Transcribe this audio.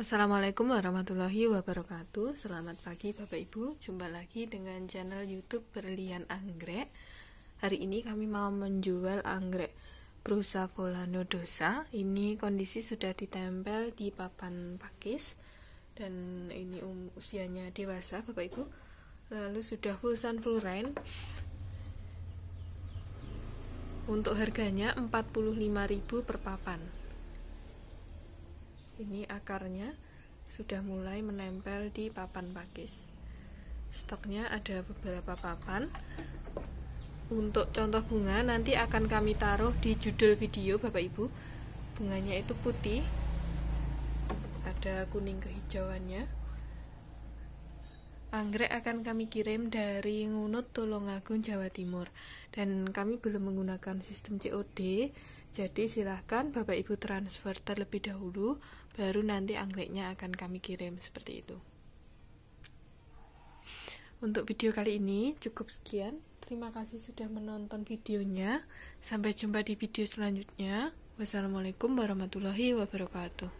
Assalamualaikum warahmatullahi wabarakatuh Selamat pagi Bapak Ibu Jumpa lagi dengan channel Youtube Berlian Anggrek Hari ini kami mau menjual anggrek Brusa volano dosa Ini kondisi sudah ditempel di papan pakis Dan ini um, usianya dewasa Bapak Ibu Lalu sudah full full rain. Untuk harganya 45000 per papan ini akarnya sudah mulai menempel di papan pakis stoknya ada beberapa papan untuk contoh bunga nanti akan kami taruh di judul video bapak ibu bunganya itu putih ada kuning kehijauannya Anggrek akan kami kirim dari Ngunut Tulungagung Jawa Timur dan kami belum menggunakan sistem COD jadi silahkan Bapak Ibu transfer terlebih dahulu baru nanti anggreknya akan kami kirim seperti itu untuk video kali ini cukup sekian terima kasih sudah menonton videonya sampai jumpa di video selanjutnya wassalamualaikum warahmatullahi wabarakatuh